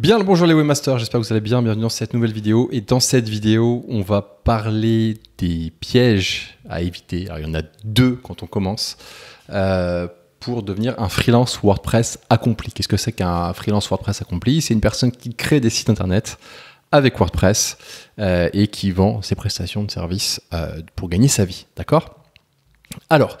Bien bonjour les webmasters, j'espère que vous allez bien, bienvenue dans cette nouvelle vidéo. Et dans cette vidéo, on va parler des pièges à éviter. Alors il y en a deux quand on commence. Euh, pour devenir un freelance WordPress accompli. Qu'est-ce que c'est qu'un freelance WordPress accompli C'est une personne qui crée des sites internet avec WordPress euh, et qui vend ses prestations de services euh, pour gagner sa vie. D'accord Alors,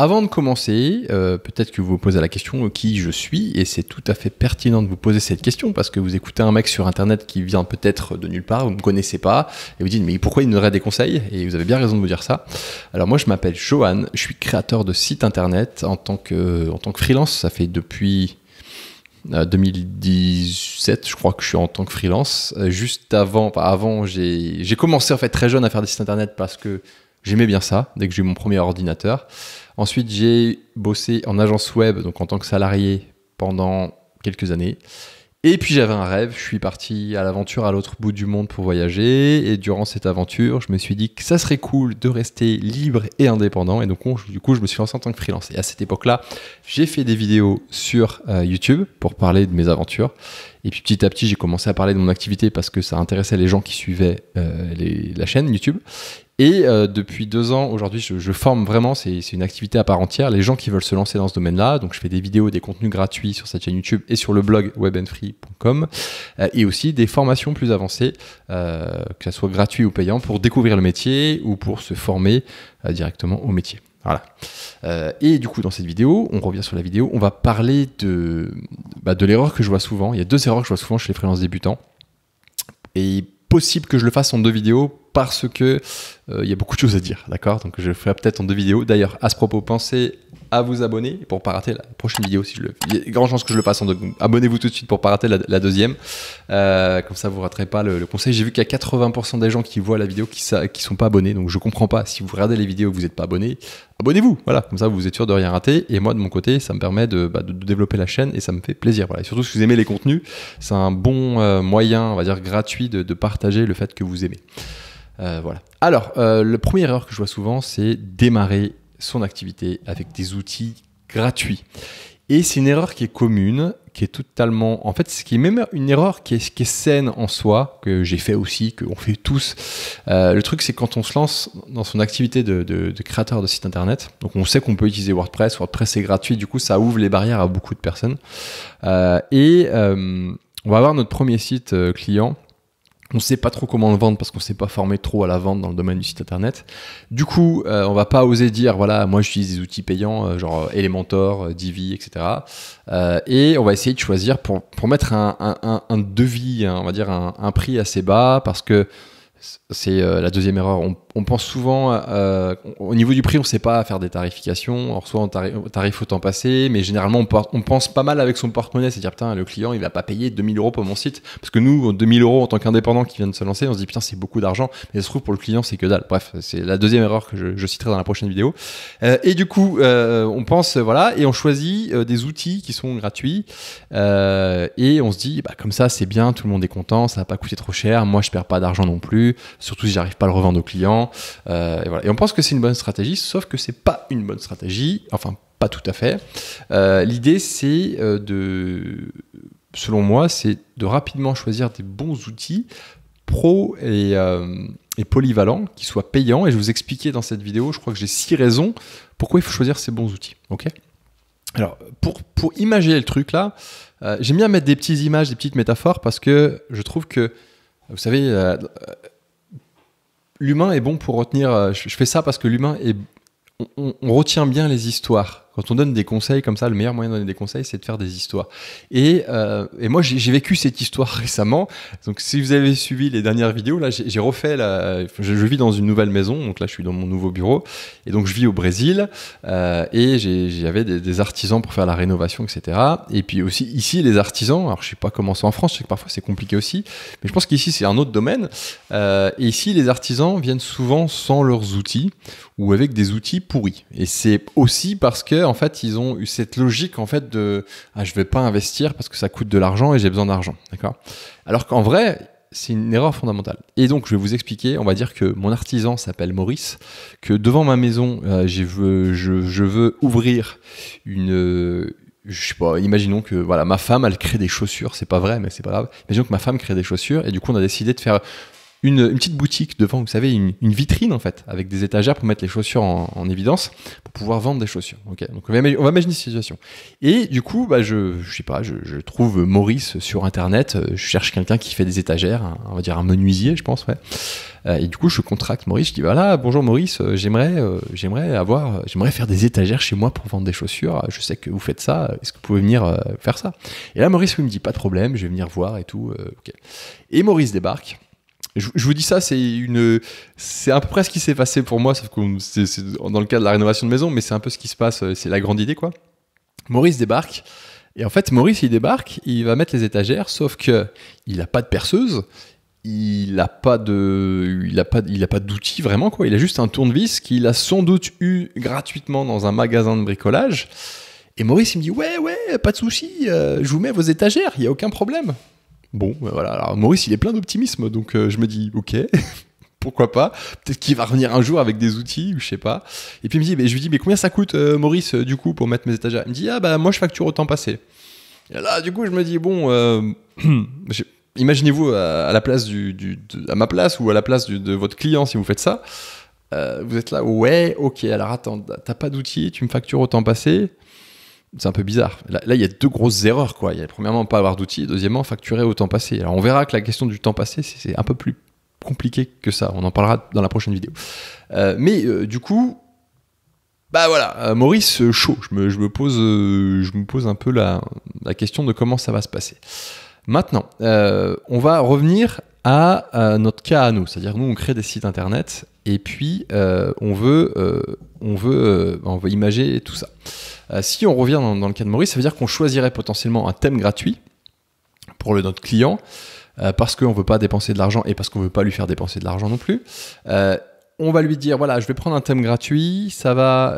avant de commencer, euh, peut-être que vous vous posez la question euh, qui je suis, et c'est tout à fait pertinent de vous poser cette question parce que vous écoutez un mec sur internet qui vient peut-être de nulle part, vous ne me connaissez pas, et vous dites mais pourquoi il me donnerait des conseils Et vous avez bien raison de vous dire ça. Alors moi je m'appelle Johan, je suis créateur de site internet en tant que, en tant que freelance, ça fait depuis 2017, euh, je crois que je suis en tant que freelance. Juste avant, avant, j'ai commencé en fait très jeune à faire des sites internet parce que J'aimais bien ça dès que j'ai eu mon premier ordinateur. Ensuite, j'ai bossé en agence web, donc en tant que salarié pendant quelques années. Et puis j'avais un rêve, je suis parti à l'aventure à l'autre bout du monde pour voyager. Et durant cette aventure, je me suis dit que ça serait cool de rester libre et indépendant. Et donc, du coup, je me suis lancé en tant que freelance. Et à cette époque-là, j'ai fait des vidéos sur euh, YouTube pour parler de mes aventures. Et puis petit à petit, j'ai commencé à parler de mon activité parce que ça intéressait les gens qui suivaient euh, la chaîne YouTube. Et euh, depuis deux ans, aujourd'hui, je, forme vraiment, c'est une activité à part entière, les gens qui veulent se lancer dans ce domaine-là. Donc, je fais des vidéos, des contenus gratuits sur cette chaîne YouTube et sur le blog webandfree.com, euh, et aussi des formations plus avancées, que ce soit gratuit ou payant, pour découvrir le métier ou pour se former directement au métier. Voilà. Euh, et du coup, dans cette vidéo, on revient sur la vidéo, on va parler de, bah, de l'erreur que je vois souvent. Il y a deux erreurs que je vois souvent chez les fréquences débutants. Et possible que je le fasse en deux vidéos parce que euh, il y a beaucoup de choses à dire, d'accord Donc je ferai peut-être en deux vidéos. D'ailleurs, à ce propos, pensez à vous abonner pour pas rater la prochaine vidéo. Si je le, il y a grand chance que je le passe Abonnez-vous tout de suite pour pas rater la, deuxième. Euh, comme ça, vous raterez pas le, conseil. J'ai vu qu'il y a 80% des gens qui voient la vidéo qui, ne sont pas abonnés. Donc je comprends pas. Si vous regardez les vidéos, vous n'êtes pas abonné. Abonnez-vous. Voilà. Comme ça, vous êtes sûr de rien rater. Et moi, de mon côté, ça me permet de, bah, développer la chaîne et ça me fait plaisir. Et surtout, si vous aimez les contenus, c'est un bon euh, moyen, on va dire gratuit, de partager le fait que vous aimez. Euh, voilà. Alors, euh, la première erreur que je vois souvent, c'est démarrer son activité avec des outils gratuits. Et c'est une erreur qui est commune, qui est totalement. En fait, ce qui même une erreur qui est, saine en soi, que j'ai fait aussi, qu'on fait tous. Euh, le truc, c'est quand on se lance dans son activité de, de créateur de site internet, donc on sait qu'on peut utiliser WordPress, WordPress est gratuit, du coup, ça ouvre les barrières à beaucoup de personnes. Euh, et on va avoir notre premier site client on sait pas trop comment le vendre parce qu'on s'est pas formé trop à la vente dans le domaine du site internet. Du coup, euh, on va pas oser dire voilà, moi je j'utilise des outils payants euh, genre euh, Elementor, Divi, etc. et on va essayer de choisir pour, mettre un, devis, hein, on va dire un, prix assez bas parce que c'est euh, la deuxième erreur. On, pense souvent, euh, au niveau du prix, on ne sait pas faire des tarifications. Alors, soit on tarif, au temps passé, mais généralement, on, pense pas mal avec son porte-monnaie. C'est-à-dire, putain, le client, il va pas payer 2000 euros pour mon site. Parce que nous, 2000 euros en tant qu'indépendant qui vient de se lancer, on se dit, putain, c'est beaucoup d'argent. Mais ça se trouve, pour le client, c'est que dalle. Bref, c'est la deuxième erreur que je, citerai dans la prochaine vidéo. Euh, et du coup, on pense, voilà, et on choisit des outils qui sont gratuits. et on se dit, bah, comme ça, c'est bien, tout le monde est content, ça va pas coûter trop cher. Moi, je perds pas d'argent non plus surtout si j'arrive pas à le revendre aux clients. Euh, et, on pense que c'est une bonne stratégie, sauf que c'est pas une bonne stratégie, enfin pas tout à fait. Euh, l'idée c'est euh, de, selon moi, c'est de rapidement choisir des bons outils pro et, polyvalents, qui soient payants Et je vous expliquais dans cette vidéo, je crois que j'ai six raisons pourquoi il faut choisir ces bons outils. Ok Alors, pour, imaginer le truc là, j'aime bien mettre des petites images, des petites métaphores parce que je trouve que, vous savez, l'humain est bon pour retenir. Euh, je, fais ça parce que l'humain est on, retient bien les histoires. Quand on donne des conseils comme ça, le meilleur moyen de donner des conseils, c'est de faire des histoires. Et, euh, moi, j'ai vécu cette histoire récemment. Donc, si vous avez suivi les dernières vidéos, là, j'ai refait Je, vis dans une nouvelle maison. Donc là, je suis dans mon nouveau bureau. Et donc, je vis au Brésil. Euh, et j'avais des, des, artisans pour faire la rénovation, etc. Et puis aussi ici, les artisans. Alors, je sais pas comment c'est en France. Je sais que parfois c'est compliqué aussi. Mais je pense qu'ici, c'est un autre domaine. Euh, et ici, les artisans viennent souvent sans leurs outils ou avec des outils pourris. Et c'est aussi parce que en fait ils ont eu cette logique en fait de ah je vais pas investir parce que ça coûte de l'argent et j'ai besoin d'argent, d'accord Alors qu'en vrai c'est une erreur fondamentale. Et donc, je vais vous expliquer, on va dire que mon artisan s'appelle Maurice, que devant ma maison, euh, je, veux, je, veux ouvrir une... Euh, je sais pas, imaginons que voilà, ma femme, elle crée des chaussures, c'est pas vrai, mais c'est pas grave. Imaginons que ma femme crée des chaussures, et du coup, on a décidé de faire une, petite boutique devant, vous savez, une, vitrine en fait, avec des étagères pour mettre les chaussures en, évidence, pour pouvoir vendre des chaussures. ok, donc on va, on va, imaginer cette situation. Et du coup, bah, je, je sais pas, je, trouve Maurice sur internet, euh, je cherche quelqu'un qui fait des étagères, on va dire un menuisier, je pense, ouais. Euh, et du coup, je contracte Maurice, je dis voilà, bonjour Maurice, euh, j'aimerais, j'aimerais avoir, j'aimerais faire des étagères chez moi pour vendre des chaussures. Je sais que vous faites ça, est-ce que vous pouvez venir faire ça Et là, Maurice, il me dit pas de problème, je vais venir voir et tout. Et Maurice débarque je, vous dis ça, c'est une, c'est à peu près ce qui s'est passé pour moi, sauf que c'est dans le cas de la rénovation de maison, mais c'est un peu ce qui se passe, euh, c'est la grande idée quoi. Maurice débarque. Et en fait, Maurice, il débarque, il va mettre les étagères, sauf que il n'a pas de perceuse, il n'a pas de, il a pas, il a pas d'outils vraiment quoi. Il a juste un tournevis qu'il a sans doute eu gratuitement dans un magasin de bricolage. Et Maurice, il me dit ouais, ouais, pas de souci, euh, je vous mets vos étagères, il y a aucun problème. Bon, ben voilà. Alors, Maurice, il est plein d'optimisme, donc euh, je me dis, ok, pourquoi pas Peut-être qu'il va revenir un jour avec des outils, ou je sais pas. Et puis il me dit, mais, je lui dis, mais combien ça coûte, euh, Maurice, euh, du coup, pour mettre mes étagères Il me dit, ah bah moi je facture au temps passé. Et là, du coup, je me dis, bon, imaginez-vous à, la place à ma place ou à la place de votre client si vous faites ça. vous êtes là, ouais, ok, alors attends, t'as pas d'outils, tu me factures au temps passé c'est un peu bizarre. Là, il y a deux grosses erreurs. Quoi. Il y a premièrement pas avoir d'outils, deuxièmement facturer au temps passé. Alors on verra que la question du temps passé, c'est un peu plus compliqué que ça. On en parlera dans la prochaine vidéo. Euh, mais euh, du coup, bah voilà, euh, Maurice chaud. Je me, pose, je me pose un peu la, la, question de comment ça va se passer. Maintenant, on va revenir à notre cas à nous, c'est-à-dire nous on crée des sites internet et puis on veut, on veut, on veut imager tout ça. Euh, si on revient dans, le cas de Maurice, ça veut dire qu'on choisirait potentiellement un thème gratuit pour le, notre client euh, parce qu'on ne veut pas dépenser de l'argent et parce qu'on ne veut pas lui faire dépenser de l'argent non plus. Euh, on va lui dire, voilà, je vais prendre un thème gratuit, ça va,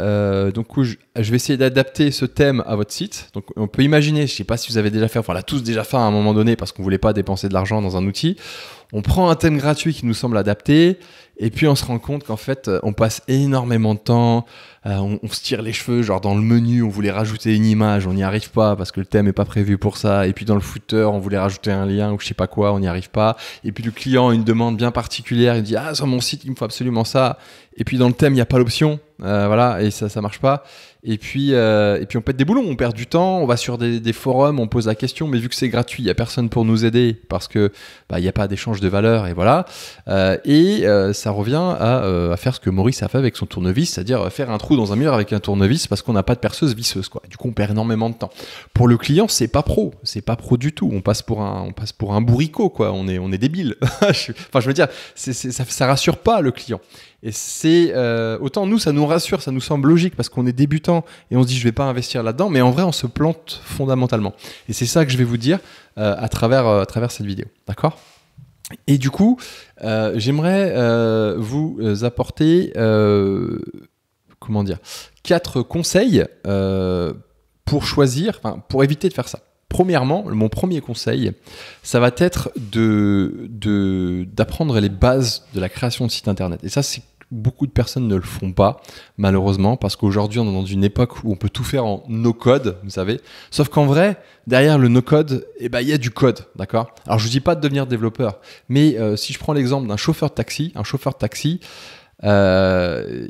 donc je, vais essayer d'adapter ce thème à votre site. Donc on peut imaginer, je ne sais pas si vous avez déjà fait, enfin tous déjà fait à un moment donné parce qu'on ne voulait pas dépenser de l'argent dans un outil. On prend un thème gratuit qui nous semble adapté et puis on se rend compte qu'en fait, euh, on passe énormément de temps, euh, on, se tire les cheveux, genre dans le menu, on voulait rajouter une image, on n'y arrive pas parce que le thème n'est pas prévu pour ça. Et puis dans le footer, on voulait rajouter un lien ou je sais pas quoi, on n'y arrive pas. Et puis le client a une demande bien particulière, il dit ah sur mon site il me faut absolument ça. Et puis dans le thème, il n'y a pas l'option. Euh, voilà, et ça, ça marche pas. Et puis, euh, et puis on pète des boulons, on perd du temps, on va sur des, forums, on pose la question, mais vu que c'est gratuit, il n'y a personne pour nous aider parce que bah, il n'y a pas d'échange de valeur, et voilà. Euh, et ça revient à, faire ce que Maurice a fait avec son tournevis, c'est-à-dire faire un trou dans un mur avec un tournevis parce qu'on n'a pas de perceuse visseuse, quoi. Du coup, on perd énormément de temps. Pour le client, c'est pas pro, c'est pas pro du tout. On passe pour un, on passe pour un bourricot, quoi. On est, on est débile. enfin, je veux dire, ça, ça rassure pas le client. Et c'est euh, autant nous, ça nous rassure, ça nous semble logique parce qu'on est débutant et on se dit je vais pas investir là-dedans, mais en vrai on se plante fondamentalement. Et c'est ça que je vais vous dire euh, à travers euh, à travers cette vidéo, d'accord Et du coup, j'aimerais vous apporter comment dire quatre conseils pour choisir, pour éviter de faire ça. Premièrement, mon premier conseil, ça va être de d'apprendre les bases de la création de site internet. Et ça, c'est beaucoup de personnes ne le font pas, malheureusement, parce qu'aujourd'hui, on est dans une époque où on peut tout faire en no-code, vous savez. Sauf qu'en vrai, derrière le no-code, eh ben, il y a du code, d'accord Alors, je ne dis pas de devenir développeur, mais euh, si je prends l'exemple d'un chauffeur de taxi, un chauffeur de taxi, euh,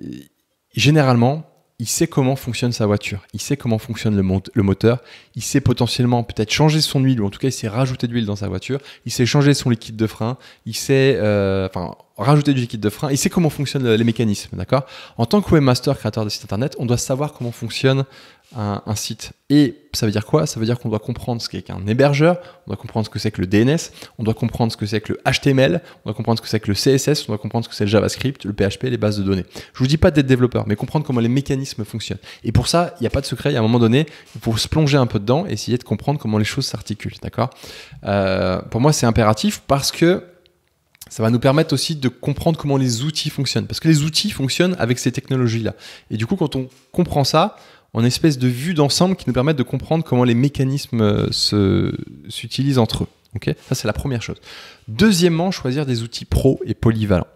généralement, il sait comment fonctionne sa voiture, il sait comment fonctionne le, moteur, il sait potentiellement peut-être changer son huile, ou en tout cas il sait rajouter de l'huile dans sa voiture, il sait changer son liquide de frein, il sait... Euh, enfin, rajouter du liquide de frein. Il sait comment fonctionnent les mécanismes, d'accord En tant que webmaster, créateur de site internet, on doit savoir comment fonctionne un, site. Et ça veut dire quoi Ça veut dire qu'on doit comprendre ce qu'est un hébergeur, on doit comprendre ce que c'est que le DNS, on doit comprendre ce que c'est que le HTML, on doit comprendre ce que c'est que le CSS, on doit comprendre ce que c'est le JavaScript, le PHP, les bases de données. Je vous dis pas d'être développeur, mais comprendre comment les mécanismes fonctionnent. Et pour ça, il n'y a pas de secret. il y a un moment donné, il faut se plonger un peu dedans et essayer de comprendre comment les choses s'articulent, d'accord euh, Pour moi, c'est impératif parce que ça va nous permettre aussi de comprendre comment les outils fonctionnent. Parce que les outils fonctionnent avec ces technologies-là. Et du coup, quand on comprend ça, on a une espèce de vue d'ensemble qui nous permet de comprendre comment les mécanismes euh, s'utilisent entre eux. ça, c'est la première chose. Deuxièmement, choisir des outils pro et polyvalents.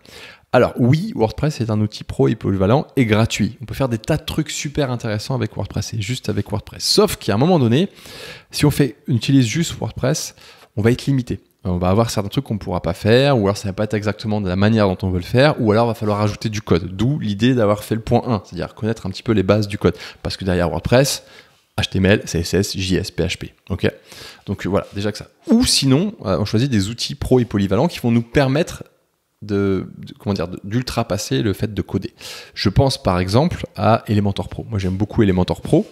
Alors oui, WordPress est un outil pro et polyvalent et gratuit. On peut faire des tas de trucs super intéressants avec WordPress et juste avec WordPress. Sauf qu'à un moment donné, si on fait, on utilise juste WordPress, on va être limité. Euh, on va avoir certains trucs qu'on ne pourra pas faire, ou alors ça va pas être exactement de la manière dont on veut le faire, ou alors il va falloir ajouter du code. D'où l'idée d'avoir fait le point 1, c'est-à-dire connaître un petit peu les bases du code. Parce que derrière WordPress, HTML, CSS, JS, PHP. Ok. Donc voilà, déjà que ça. Ou sinon, euh, on choisit des outils pro et polyvalents qui vont nous permettre de, comment dire d'ultrapasser le fait de coder. Je pense par exemple à Elementor Pro. Moi j'aime beaucoup Elementor Pro.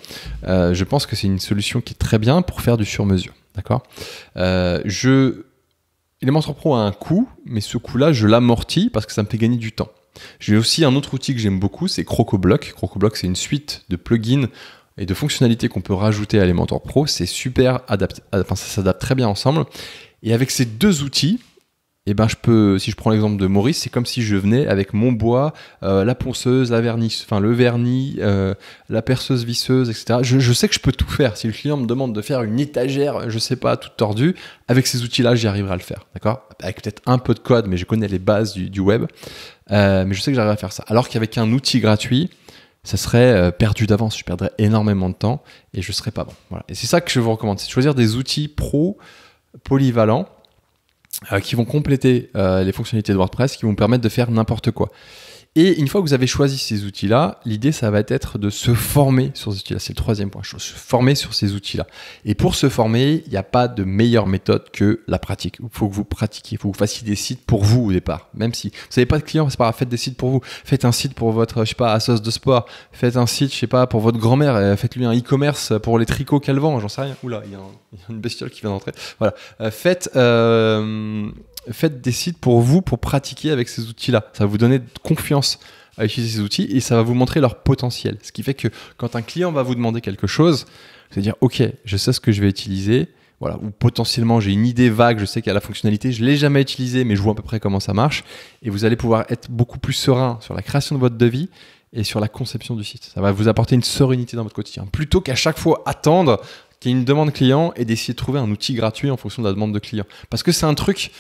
Euh, je pense que c'est une solution qui est très bien pour faire du sur-mesure. D'accord. je Elementor Pro a un coût, mais ce coût-là, je l'amortis parce que ça me fait gagner du temps. J'ai aussi un autre outil que j'aime beaucoup, c'est CrocoBlock. CrocoBlock, c'est une suite de plugins et de fonctionnalités qu'on peut rajouter à Elementor Pro. C'est super adapté, enfin, ça s'adapte très bien ensemble. Et avec ces deux outils, eh ben je peux, si je prends l'exemple de Maurice, c'est comme si je venais avec mon bois, euh, la ponceuse, la vernis, enfin le vernis, euh, la perceuse visseuse, etc. Je, sais que je peux tout faire. Si le client me demande de faire une étagère, je sais pas, toute tordue, avec ces outils-là, j'y arriverai à le faire, d'accord Avec peut-être un peu de code, mais je connais les bases du, web, euh, mais je sais que j'arriverai à faire ça. Alors qu'avec un outil gratuit, ça serait perdu d'avance, je perdrais énormément de temps et je serais pas bon. Et c'est ça que je vous recommande, c'est de choisir des outils pro polyvalents euh, qui vont compléter euh, les fonctionnalités de WordPress, qui vont permettre de faire n'importe quoi. Et une fois que vous avez choisi ces outils-là, l'idée, ça va être de se former sur ces outils-là. C'est le troisième point, se former sur ces outils-là. Et pour se former, il n'y a pas de meilleure méthode que la pratique. Il faut que vous pratiquiez, il faut que vous fassiez des sites pour vous au départ. Même si vous n'avez pas de clients, c'est pas grave, faites des sites pour vous. Faites un site pour votre, je sais pas, sauce de sport. Faites un site, je sais pas, pour votre grand-mère. Euh, faites-lui un e-commerce pour les tricots qu'elle vend, j'en sais rien. Oula, il y, a une bestiole qui vient d'entrer. Voilà. Euh, faites... Euh, faites des sites pour vous, pour pratiquer avec ces outils-là. Ça va vous donner confiance à utiliser ces outils et ça va vous montrer leur potentiel. Ce qui fait que quand un client va vous demander quelque chose, vous allez dire Ok, je sais ce que je vais utiliser. Voilà, ou potentiellement j'ai une idée vague, je sais qu'il y a la fonctionnalité, je ne l'ai jamais utilisée, mais je vois à peu près comment ça marche. Et vous allez pouvoir être beaucoup plus serein sur la création de votre devis et sur la conception du site. Ça va vous apporter une sérénité dans votre quotidien. Plutôt qu'à chaque fois attendre qu'il y ait une demande client et d'essayer de trouver un outil gratuit en fonction de la demande de client. Parce que c'est un truc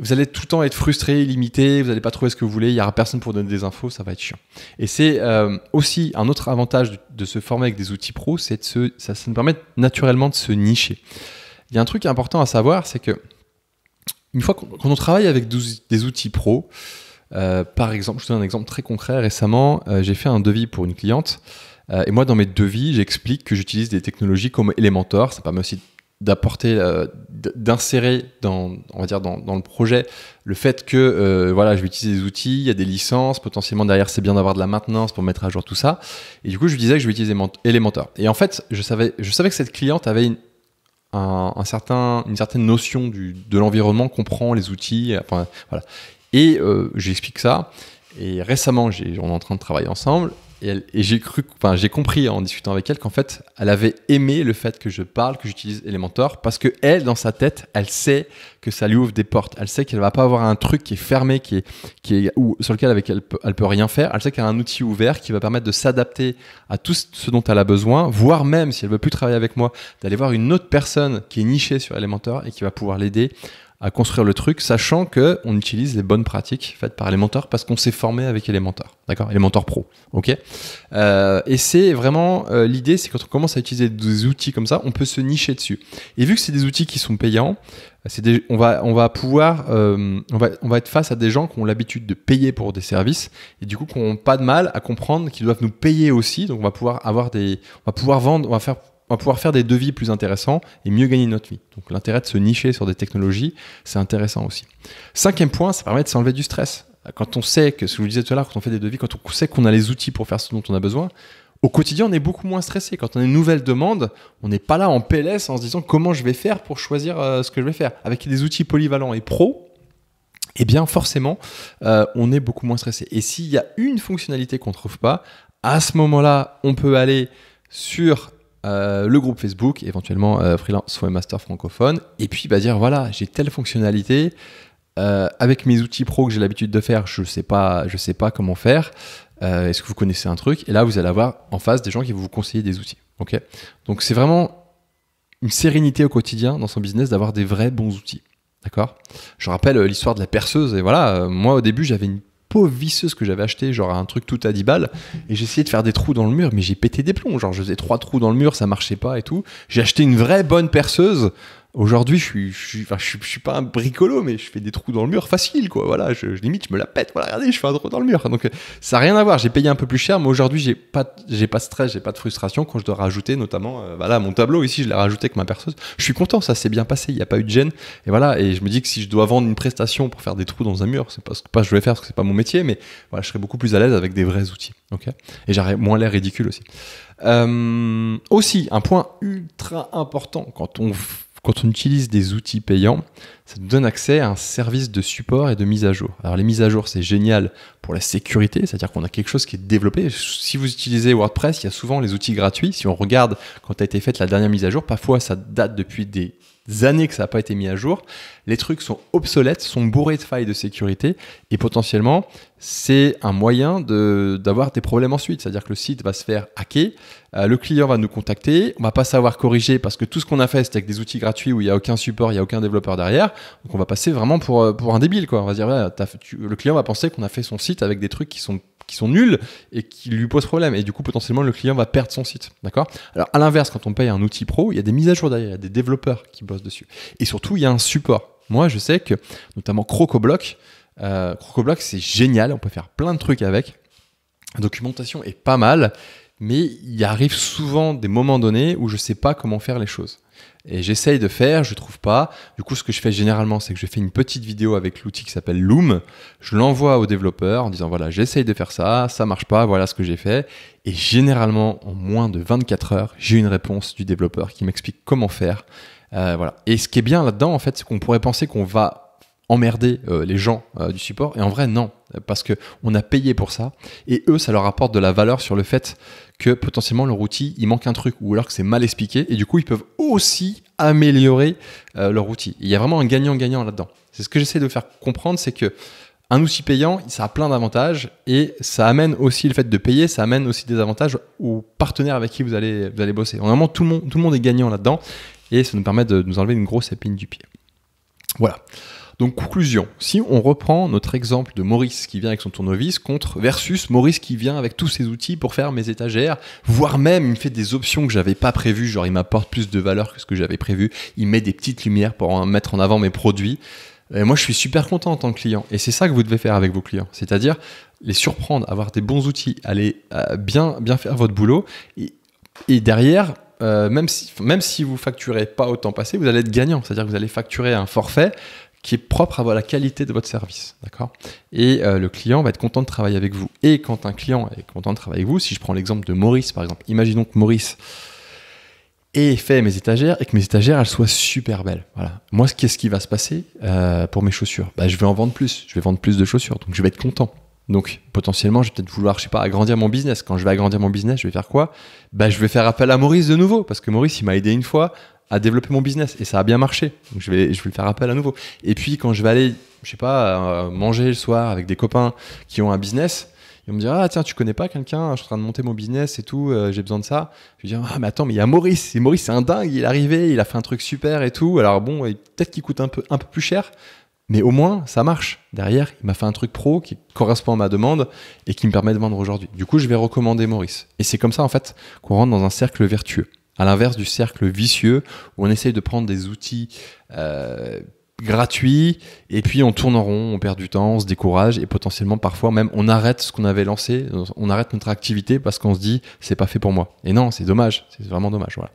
vous allez tout le temps être frustré, limité, vous n'allez pas trouver ce que vous voulez, il n'y aura personne pour donner des infos, ça va être chiant. Et c'est euh, aussi un autre avantage de, se former avec des outils pro, c'est de se, ça, ça, nous permet naturellement de se nicher. Il y a un truc important à savoir, c'est que une fois qu'on travaille avec des outils pro, euh, par exemple, je vous donne un exemple très concret. Récemment, euh, j'ai fait un devis pour une cliente. et moi, dans mes devis, j'explique que j'utilise des technologies comme Elementor. Ça permet aussi de d'apporter, euh, d'insérer dans, on va dire dans, le projet le fait que euh, voilà, je vais utiliser des outils, il y a des licences, potentiellement derrière c'est bien d'avoir de la maintenance pour mettre à jour tout ça. Et du coup, je disais que je vais utiliser Elementor. Et en fait, je savais, je savais que cette cliente avait une, un, certain, une certaine notion du, de l'environnement, comprend les outils, Et euh, j'explique ça. Et récemment, on est en train de travailler ensemble et, j'ai cru, j'ai compris en discutant avec elle qu'en fait, elle avait aimé le fait que je parle, que j'utilise Elementor, parce que elle, dans sa tête, elle sait que ça lui ouvre des portes. Elle sait qu'elle va pas avoir un truc qui est fermé, qui est, qui est, ou sur lequel avec elle, elle peut rien faire. Elle sait qu'elle a un outil ouvert qui va permettre de s'adapter à tout ce dont elle a besoin, voire même si elle veut plus travailler avec moi, d'aller voir une autre personne qui est nichée sur Elementor et qui va pouvoir l'aider à construire le truc, sachant que on utilise les bonnes pratiques faites par Elementor parce qu'on s'est formé avec Elementor, d'accord Elementor Pro, ok euh, Et c'est vraiment euh, l'idée, c'est quand on commence à utiliser des outils comme ça, on peut se nicher dessus. Et vu que c'est des outils qui sont payants, des, on, va, on va pouvoir, euh, on, va, on va être face à des gens qui ont l'habitude de payer pour des services et du coup qui n'ont pas de mal à comprendre qu'ils doivent nous payer aussi. Donc on va pouvoir avoir des, on va pouvoir vendre, on va faire pouvoir faire des devis plus intéressants et mieux gagner notre vie. Donc l'intérêt de se nicher sur des technologies, c'est intéressant aussi. Cinquième point, ça permet de s'enlever du stress. Quand on sait que, ce que je vous disais tout à l'heure, quand on fait des devis, quand on sait qu'on a les outils pour faire ce dont on a besoin, au quotidien, on est beaucoup moins stressé. Quand on a une nouvelle demande, on n'est pas là en PLS en se disant comment je vais faire pour choisir euh, ce que je vais faire. Avec des outils polyvalents et pro, eh bien forcément, euh, on est beaucoup moins stressé. Et s'il y a une fonctionnalité qu'on ne trouve pas, à ce moment-là, on peut aller sur euh, le groupe Facebook, éventuellement euh, freelance freelance Master francophone, et puis va bah, dire voilà, j'ai telle fonctionnalité. Euh, avec mes outils pro que j'ai l'habitude de faire, je sais pas, je sais pas comment faire. Est-ce que vous connaissez un truc Et là, vous allez avoir en face des gens qui vont vous conseiller des outils. Ok. Donc c'est vraiment une sérénité au quotidien dans son business d'avoir des vrais bons outils. D'accord Je rappelle l'histoire de la perceuse. Et voilà, moi au début, j'avais une visseuse que j'avais acheté, genre un truc tout à 10 balles, et j'ai de faire des trous dans le mur, mais j'ai pété des plombs. Genre, je faisais trois trous dans le mur, ça marchait pas et tout. J'ai acheté une vraie bonne perceuse Aujourd'hui, je suis, je suis, pas un bricolo, mais je fais des trous dans le mur facile, quoi. Voilà, je, limite, je me la pète. Voilà, regardez, je fais un trou dans le mur. Donc, euh, ça n'a rien à voir. J'ai payé un peu plus cher, mais aujourd'hui, j'ai pas, j'ai pas de stress, j'ai pas de frustration quand je dois rajouter, notamment, euh, voilà, mon tableau ici, je l'ai rajouté avec ma personne, Je suis content, ça s'est bien passé, il n'y a pas eu de gêne. Et voilà, et je me dis que si je dois vendre une prestation pour faire des trous dans un mur, c'est pas ce que pas, je vais faire parce que c'est pas mon métier, mais voilà, je serais beaucoup plus à l'aise avec des vrais outils. Ok, et j'aurais moins l'air ridicule aussi. Euh, aussi, un point ultra important quand on quand on utilise des outils payants, ça donne accès à un service de support et de mise à jour. Alors les mises à jour, c'est génial pour la sécurité, c'est-à-dire qu'on a quelque chose qui est développé. Si vous utilisez WordPress, il y a souvent les outils gratuits. Si on regarde quand a été faite la dernière mise à jour, parfois ça date depuis des années que ça n'a pas été mis à jour. Les trucs sont obsolètes, sont bourrés de failles de sécurité et potentiellement, c'est un moyen d'avoir des problèmes ensuite. C'est-à-dire que le site va se faire hacker, euh, le client va nous contacter, on va pas savoir corriger parce que tout ce qu'on a fait, c'était avec des outils gratuits où il n'y a aucun support, il n'y a aucun développeur derrière. Donc on va passer vraiment pour, euh, pour un débile. Quoi. On va dire, le client va penser qu'on a fait son site avec des trucs qui sont qui sont nuls et qui lui posent problème. Et du coup, potentiellement, le client va perdre son site. D'accord Alors, à l'inverse, quand on paye un outil pro, il y a des mises à jour derrière, il y a des développeurs qui bossent dessus. Et surtout, il y a un support. Moi, je sais que, notamment CrocoBlock, euh, CrocoBlock, c'est génial, on peut faire plein de trucs avec. La documentation est pas mal, mais il arrive souvent des moments donnés où je sais pas comment faire les choses. Et j'essaye de faire, je trouve pas. Du coup, ce que je fais généralement, c'est que je fais une petite vidéo avec l'outil qui s'appelle Loom. Je l'envoie au développeur en disant voilà, j'essaye de faire ça, ça marche pas, voilà ce que j'ai fait. Et généralement, en moins de 24 heures, j'ai une réponse du développeur qui m'explique comment faire. Euh, voilà. Et ce qui est bien là-dedans, en fait, c'est qu'on pourrait penser qu'on va emmerder euh, les gens euh, du support et en vrai non parce que on a payé pour ça et eux ça leur apporte de la valeur sur le fait que potentiellement leur outil il manque un truc ou alors que c'est mal expliqué et du coup ils peuvent aussi améliorer euh, leur outil il y a vraiment un gagnant gagnant là dedans c'est ce que j'essaie de faire comprendre c'est que un outil payant, ça a plein d'avantages et ça amène aussi le fait de payer, ça amène aussi des avantages aux partenaires avec qui vous allez, vous allez bosser. Vraiment, tout le, monde, tout le monde est gagnant là-dedans et ça nous permet de nous enlever une grosse épine du pied. Voilà. Donc conclusion, si on reprend notre exemple de Maurice qui vient avec son tournevis contre versus Maurice qui vient avec tous ses outils pour faire mes étagères, voire même il me fait des options que j'avais pas prévues, genre il m'apporte plus de valeur que ce que j'avais prévu, il met des petites lumières pour mettre en avant mes produits. Et moi, je suis super content en tant que client. Et c'est ça que vous devez faire avec vos clients. C'est-à-dire les surprendre, avoir des bons outils, aller euh, bien, bien faire votre boulot. Et, derrière, euh, même, si, même si vous facturez pas autant passé, vous allez être gagnant. C'est-à-dire que vous allez facturer un forfait qui est propre à la qualité de votre service. D'accord Et euh, le client va être content de travailler avec vous. Et quand un client est content de travailler avec vous, si je prends l'exemple de Maurice par exemple, imaginons que Maurice ait fait mes étagères et que mes étagères elles soient super belles. Voilà. Moi, qu'est-ce qui va se passer euh, pour mes chaussures bah, Je vais en vendre plus. Je vais vendre plus de chaussures. Donc je vais être content. Donc potentiellement, je vais peut-être vouloir, je sais pas, agrandir mon business. Quand je vais agrandir mon business, je vais faire quoi Bah, je vais faire appel à Maurice de nouveau parce que Maurice, il m'a aidé une fois à développer mon business et ça a bien marché. je vais, je le faire appel à nouveau. Et puis quand je vais aller, je sais pas, euh, manger le soir avec des copains qui ont un business, ils vont me dire ah tiens tu connais pas quelqu'un, je suis en train de monter mon business et tout, euh, j'ai besoin de ça. Je vais dire ah mais attends mais il y a Maurice, et Maurice c'est un dingue, il est arrivé, il a fait un truc super et tout. Alors bon peut-être qu'il coûte un peu un peu plus cher, mais au moins, ça marche. Derrière, il m'a fait un truc pro qui correspond à ma demande et qui me permet de vendre aujourd'hui. Du coup, je vais recommander Maurice. Et c'est comme ça, en fait, qu'on rentre dans un cercle vertueux. À l'inverse du cercle vicieux où on essaye de prendre des outils euh, gratuits et puis on tourne en rond, on perd du temps, on se décourage et potentiellement parfois même on arrête ce qu'on avait lancé, on arrête notre activité parce qu'on se dit c'est pas fait pour moi. Et non, c'est dommage, c'est vraiment dommage. Voilà.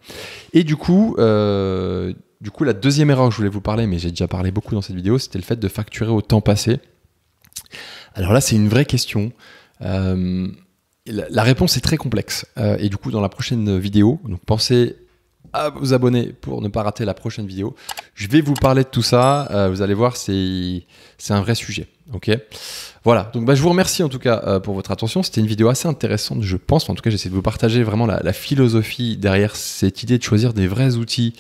Et du coup, euh, du coup, la deuxième erreur que je voulais vous parler, mais j'ai déjà parlé beaucoup dans cette vidéo, c'était le fait de facturer au temps passé. Alors là, c'est une vraie question. Euh, la réponse est très complexe. Euh, et du coup, dans la prochaine vidéo, donc pensez à vous abonner pour ne pas rater la prochaine vidéo. Je vais vous parler de tout ça. Euh, vous allez voir, c'est un vrai sujet. Ok Voilà. Donc, bah, je vous remercie en tout cas euh, pour votre attention. C'était une vidéo assez intéressante, je pense. En tout cas, j'essaie de vous partager vraiment la, la, philosophie derrière cette idée de choisir des vrais outils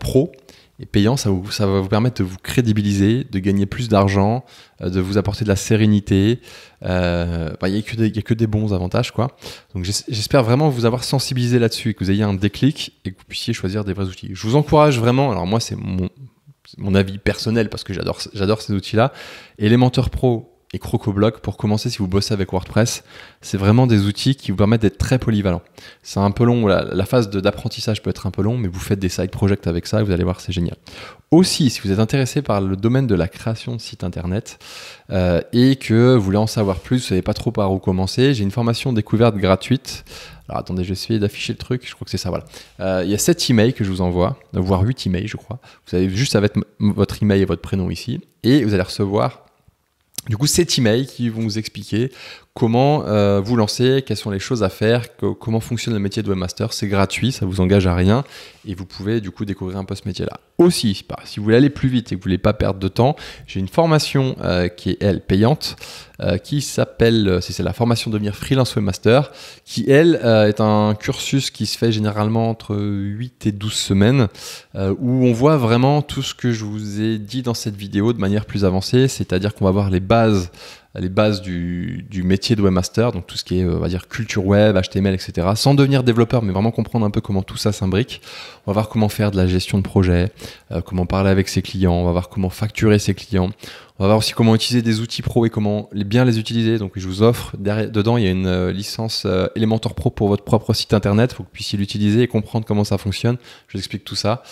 pro et payant, ça, va vous permettre de vous crédibiliser, de gagner plus d'argent, euh, de vous apporter de la sérénité. Euh, bah, il n'y a, que des bons avantages. quoi. Donc j'espère vraiment vous avoir sensibilisé là-dessus, que vous ayez un déclic et que vous puissiez choisir des vrais outils. Je vous encourage vraiment, alors moi c'est mon, mon avis personnel parce que j'adore ces outils-là, et pro et CrocoBlock pour commencer si vous bossez avec WordPress. C'est vraiment des outils qui vous permettent d'être très polyvalent. C'est un peu long, la, phase d'apprentissage peut être un peu long, mais vous faites des side projects avec ça vous allez voir, c'est génial. Aussi, si vous êtes intéressé par le domaine de la création de sites internet euh, et que vous voulez en savoir plus, vous savez pas trop par où commencer, j'ai une formation découverte gratuite. Alors attendez, je vais d'afficher le truc, je crois que c'est ça, voilà. Euh, il y a 7 emails que je vous envoie, voire 8 emails, je crois. Vous avez juste à mettre votre email et votre prénom ici et vous allez recevoir du coup, cet email qui vont vous expliquer comment euh, vous lancer, quelles sont les choses à faire, comment fonctionne le métier de webmaster. C'est gratuit, ça vous engage à rien et vous pouvez du coup découvrir un peu ce métier-là. Aussi, si vous voulez aller plus vite et que vous voulez pas perdre de temps, j'ai une formation euh, qui est elle payante, euh, qui s'appelle, c'est la formation devenir freelance webmaster, qui elle est un cursus qui se fait généralement entre 8 et 12 semaines, où on voit vraiment tout ce que je vous ai dit dans cette vidéo de manière plus avancée, c'est-à-dire qu'on va voir les bases les bases du, du, métier de webmaster, donc tout ce qui est, euh, on va dire, culture web, HTML, etc., sans devenir développeur, mais vraiment comprendre un peu comment tout ça s'imbrique. On va voir comment faire de la gestion de projet, euh, comment parler avec ses clients, on va voir comment facturer ses clients, on va voir aussi comment utiliser des outils pro et comment bien les utiliser. Donc, je vous offre, dedans, il y a une euh, licence euh, Elementor Pro pour votre propre site internet pour que vous puissiez l'utiliser et comprendre comment ça fonctionne. Je vous explique tout ça.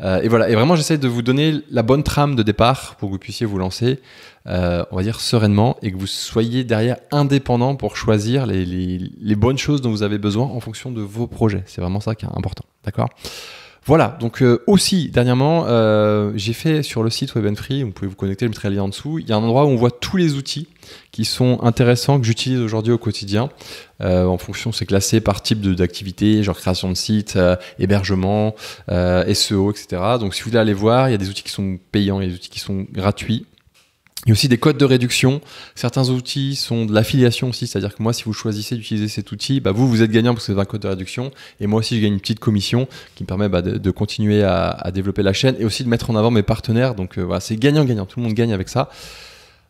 Euh, et voilà. Et vraiment, j'essaie de vous donner la bonne trame de départ pour que vous puissiez vous lancer, on va dire, sereinement et que vous soyez derrière indépendant pour choisir les, les bonnes choses dont vous avez besoin en fonction de vos projets. C'est vraiment ça qui est important. D'accord? Voilà, donc euh, aussi, dernièrement, euh, j'ai fait sur le site Web Free, vous pouvez vous connecter, je mettrai le lien en dessous, il y a un endroit où on voit tous les outils qui sont intéressants, que j'utilise aujourd'hui au quotidien. Euh, en fonction, c'est classé par type d'activité, genre création de site, hébergement, SEO, etc. Donc si vous voulez aller voir, il y a des outils qui sont payants, il y a des outils qui sont gratuits. Il y a aussi des codes de réduction. Certains outils sont de l'affiliation aussi, c'est-à-dire que moi, si vous choisissez d'utiliser cet outil, bah vous, vous êtes gagnant parce que c'est un code de réduction. Et moi aussi, je gagne une petite commission qui me permet bah, de, continuer à, développer la chaîne et aussi de mettre en avant mes partenaires. Donc euh, voilà, c'est gagnant-gagnant. Tout le monde gagne avec ça.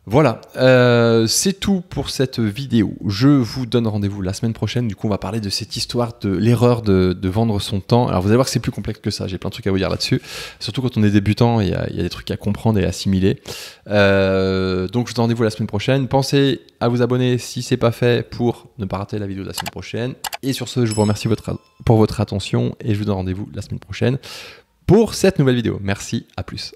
Voilà, euh, c'est tout pour cette vidéo. Je vous donne rendez-vous la semaine prochaine. Du coup, on va parler de cette histoire de l'erreur de, vendre son temps. Alors, vous allez voir que c'est plus complexe que ça. J'ai plein de trucs à vous dire là-dessus. Surtout quand on est débutant, il y, a, des trucs à comprendre et à assimiler. Euh, donc, je vous donne rendez-vous la semaine prochaine. Pensez à vous abonner si c'est pas fait pour ne pas rater la vidéo de la semaine prochaine. Et sur ce, je vous remercie pour votre attention et je vous donne rendez-vous la semaine prochaine pour cette nouvelle vidéo. Merci, à plus.